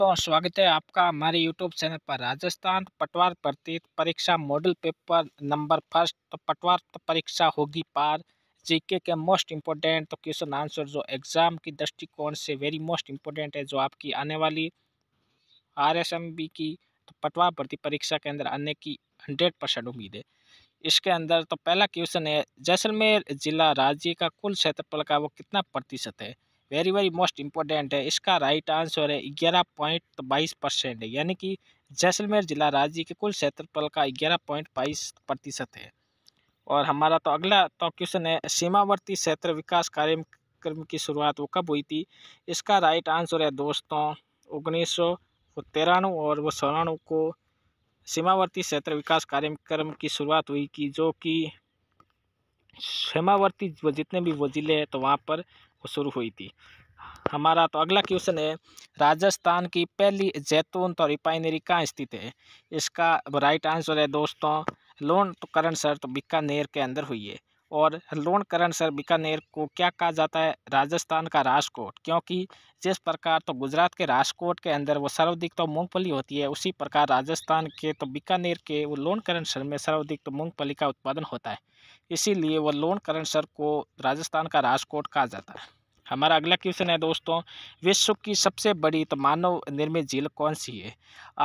दोस्तों स्वागत है आपका हमारे यूट्यूब चैनल पर राजस्थान पटवार प्रतीत परीक्षा मॉडल पेपर नंबर फर्स्ट तो पटवार परीक्षा होगी पार जीके के मोस्ट इम्पोर्टेंट तो क्वेश्चन आंसर जो एग्ज़ाम की दृष्टिकोण से वेरी मोस्ट इम्पोर्टेंट है जो आपकी आने वाली बी की तो पटवार भर्ती परीक्षा के अंदर आने की हंड्रेड परसेंट उम्मीद है इसके अंदर तो पहला क्वेश्चन है जैसलमेर जिला राज्य का कुल क्षेत्रफल का वो कितना प्रतिशत है वेरी वेरी मोस्ट इम्पोर्टेंट है इसका राइट आंसर है ग्यारह पॉइंट बाईस परसेंट यानी कि जैसलमेर जिला राज्य के कुल क्षेत्रफल का ग्यारह पॉइंट बाईस प्रतिशत है और हमारा तो अगला तो क्वेश्चन है सीमावर्ती क्षेत्र विकास कार्यक्रम की शुरुआत वो कब हुई थी इसका राइट आंसर है दोस्तों उन्नीस सौ तिरानवे और वो सौरानवे को सीमावर्ती क्षेत्र विकास कार्यक्रम की शुरुआत हुई कि जो कि सीमावर्ती जितने भी वो ज़िले हैं तो वहाँ पर शुरू हुई थी हमारा तो अगला क्वेश्चन है राजस्थान की पहली जैतून तो रिफाइनरी कहाँ स्थित है इसका राइट आंसर है दोस्तों लोन तो करण सर तो बीकानेर के अंदर हुई है और लोणकरण सर बीकानेर को क्या कहा जाता है राजस्थान का राजकोट क्योंकि जिस प्रकार तो गुजरात के राजकोट के अंदर वो सर्वाधिक तो मूंगफली होती है उसी प्रकार राजस्थान के तो बीकानेर के वो लोणकरण सर में सर्वाधिक तो मूँगफली का उत्पादन होता है इसीलिए वो लोणकरण सर को राजस्थान का राजकोट कहा जाता है हमारा अगला क्वेश्चन है दोस्तों विश्व की सबसे बड़ी तो मानव निर्मित झील कौन सी है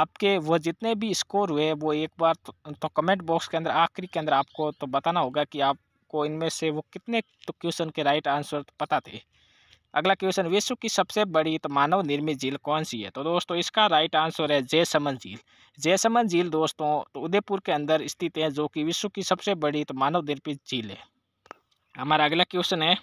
आपके वो जितने भी स्कोर हुए वो एक बार तो, तो कमेंट बॉक्स के अंदर आखिरी के अंदर आपको तो बताना होगा कि आप आपको इनमें से वो कितने तो क्वेश्चन के राइट आंसर पता थे अगला क्वेश्चन विश्व की सबसे बड़ी तो मानव निर्मित झील कौन सी है तो दोस्तों इसका राइट आंसर है जयसमन झील जयसमन झील दोस्तों तो उदयपुर के अंदर स्थित है जो कि विश्व की सबसे बड़ी तो मानव निर्मित झील है हमारा अगला क्वेश्चन है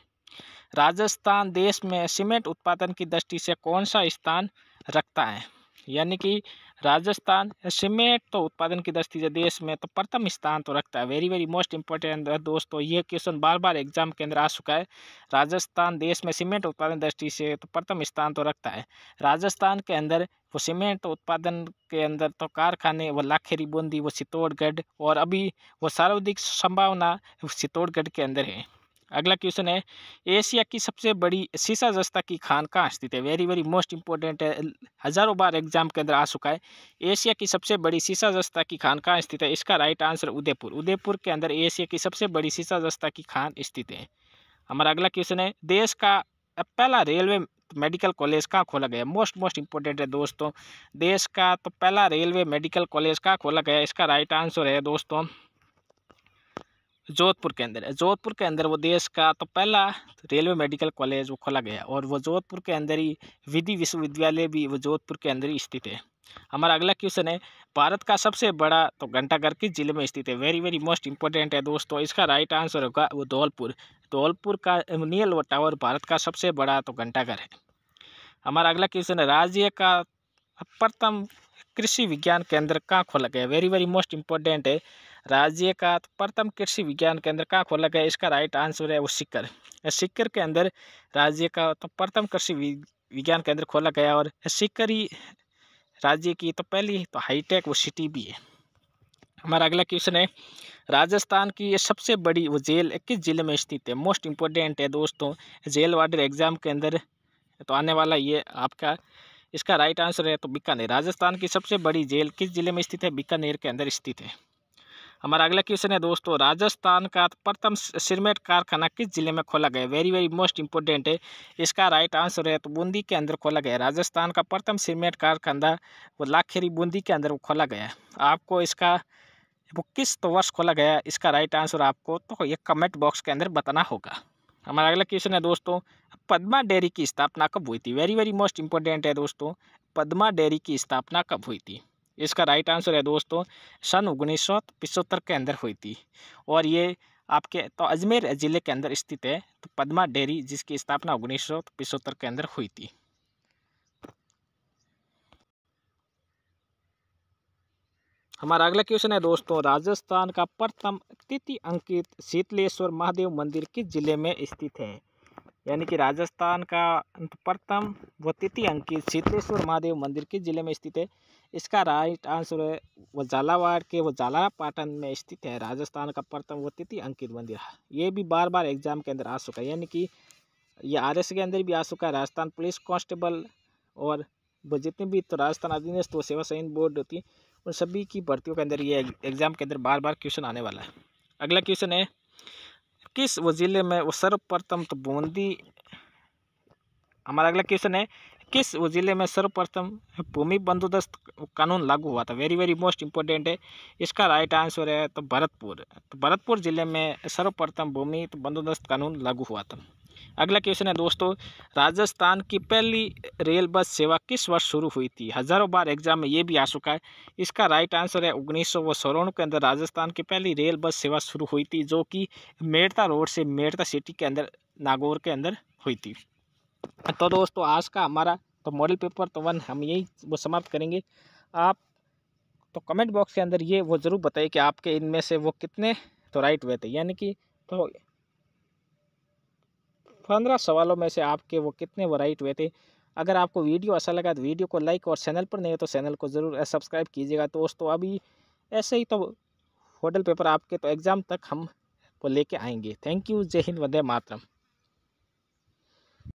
राजस्थान देश में सीमेंट उत्पादन की दृष्टि से कौन सा स्थान रखता है यानी कि राजस्थान सीमेंट तो उत्पादन की दृष्टि से देश में तो प्रथम स्थान तो रखता है वेरी वेरी मोस्ट इंपॉर्टेंट दोस्तों ये क्वेश्चन बार बार एग्जाम के अंदर आ चुका है राजस्थान देश में सीमेंट उत्पादन दृष्टि से तो प्रथम स्थान तो रखता है राजस्थान के अंदर वो सीमेंट उत्पादन के अंदर तो कारखाने वो लाखेरी बूंदी वो चित्तौड़गढ़ और अभी वो सर्वाधिक संभावना चित्तौड़गढ़ के अंदर है अगला क्वेश्चन है एशिया की सबसे बड़ी शीशा जस्ता की खान कहाँ स्थित है वेरी वेरी मोस्ट इंपॉर्टेंट है हज़ारों बार एग्जाम के अंदर आ चुका है एशिया की सबसे बड़ी शीशा जस्ता की खान कहाँ स्थित है इसका राइट आंसर उदयपुर उदयपुर के अंदर एशिया की सबसे बड़ी शीशा जस्ता की खान स्थित है हमारा अगला क्वेश्चन है देश का पहला रेलवे मेडिकल कॉलेज कहाँ खोला गया मोस्ट मोस्ट इंपॉर्टेंट है दोस्तों देश का तो पहला रेलवे मेडिकल कॉलेज कहाँ खोला गया इसका राइट आंसर है दोस्तों जोधपुर के अंदर है जोधपुर के अंदर वो देश का तो पहला रेलवे मेडिकल कॉलेज वो खोला गया और वो जोधपुर के अंदर ही विधि विश्वविद्यालय भी वो जोधपुर के अंदर ही स्थित है हमारा अगला क्वेश्चन है भारत का सबसे बड़ा तो घंटाघर किस जिले में स्थित है वेरी वेरी मोस्ट इंपॉर्टेंट है दोस्तों इसका राइट आंसर होगा वो धौलपुर धौलपुर का नियल व टावर भारत का सबसे बड़ा तो घंटाघर है हमारा अगला क्वेश्चन है राज्य का प्रथम कृषि विज्ञान केंद्र कहाँ खोला गया वेरी वेरी मोस्ट इंपॉर्टेंट है राज्य का प्रथम कृषि विज्ञान केंद्र कहाँ खोला गया इसका राइट आंसर है वो सिक्कर सिक्कर के अंदर राज्य का तो प्रथम कृषि विज्ञान केंद्र खोला गया और सिक्कर ही राज्य की तो पहली तो हाईटेक वो सिटी भी है हमारा अगला क्वेश्चन है राजस्थान की ये सबसे बड़ी वो जेल किस जिले में स्थित है मोस्ट इम्पोर्टेंट है दोस्तों जेल वार्डर एग्जाम के अंदर तो आने वाला ये आपका इसका राइट आंसर है तो बीकानेर राजस्थान की सबसे बड़ी जेल किस जिले में स्थित है बीकानेर के अंदर स्थित है हमारा अगला क्वेश्चन है दोस्तों राजस्थान का प्रथम सीमेंट कारखाना किस जिले में खोला गया वेरी वेरी मोस्ट इंपॉर्टेंट है इसका राइट आंसर है तो बूंदी के अंदर खोला गया राजस्थान का प्रथम सीमेंट कारखाना वो लाखेरी बूंदी के अंदर खोला गया आपको इसका वो किस तो वर्ष खोला गया इसका राइट आंसर आपको तो ये कमेंट बॉक्स के अंदर बताना होगा हमारा अगला क्वेश्चन है दोस्तों पदमा डेयरी की स्थापना कब हुई थी वेरी वेरी मोस्ट इंपॉर्टेंट है दोस्तों पदमा डेयरी की स्थापना कब हुई थी इसका राइट आंसर है दोस्तों सन उन्नीस के अंदर हुई थी और ये आपके तो अजमेर ज़िले के अंदर स्थित है तो पद्मा डेयरी जिसकी स्थापना उन्नीस के अंदर हुई थी हमारा अगला क्वेश्चन है दोस्तों राजस्थान का प्रथम तिथि अंकित शीतलेश्वर महादेव मंदिर किस जिले में स्थित है यानी कि राजस्थान का प्रथम व तिथि अंकित शीतलेश्वर महादेव मंदिर किस जिले में स्थित है इसका राइट आंसर है वो झालावाड़ के वो झालापाटन में स्थित है राजस्थान का प्रथम वो तृतीय अंकित मंदिर ये भी बार बार एग्जाम के अंदर आ चुका है यानी कि ये आर के अंदर भी आ चुका है राजस्थान पुलिस कांस्टेबल और वो जितने भी तो राजस्थान अधीनस्थ तो सेवा सैन बोर्ड होती है उन सभी की भर्तियों के अंदर ये एग्ज़ाम के अंदर बार बार क्वेश्चन आने वाला है अगला क्वेश्चन है किस वो ज़िले में वो सर्वप्रथम तो बूंदी हमारा अगला क्वेश्चन है किस ज़िले में सर्वप्रथम भूमि बंदोबस्त कानून लागू हुआ था वेरी वेरी मोस्ट इम्पोर्टेंट है इसका राइट आंसर है तो भरतपुर तो भरतपुर ज़िले में सर्वप्रथम भूमि तो बंदोबस्त कानून लागू हुआ था अगला क्वेश्चन है दोस्तों राजस्थान की पहली रेल बस सेवा किस वर्ष शुरू हुई थी हजारों बार एग्जाम में ये भी आ चुका है इसका राइट आंसर है उन्नीस सौ के अंदर राजस्थान की पहली रेल बस सेवा शुरू हुई थी जो कि मेड़ता रोड से मेड़ता सिटी के अंदर नागौर के अंदर हुई थी तो दोस्तों आज का हमारा तो मॉडल पेपर तो वन हम यही वो समाप्त करेंगे आप तो कमेंट बॉक्स के अंदर ये वो ज़रूर बताइए कि आपके इनमें से वो कितने तो राइट हुए थे यानी कि तो पंद्रह सवालों में से आपके वो कितने वो राइट हुए थे अगर आपको वीडियो अच्छा लगा तो वीडियो को लाइक और चैनल पर नहीं हो तो चैनल को ज़रूर सब्सक्राइब कीजिएगा तो दोस्तों अभी ऐसे ही तो होटल पेपर आपके तो एग्ज़ाम तक हम वो लेके आएंगे थैंक यू जय हिंद वंदे मातरम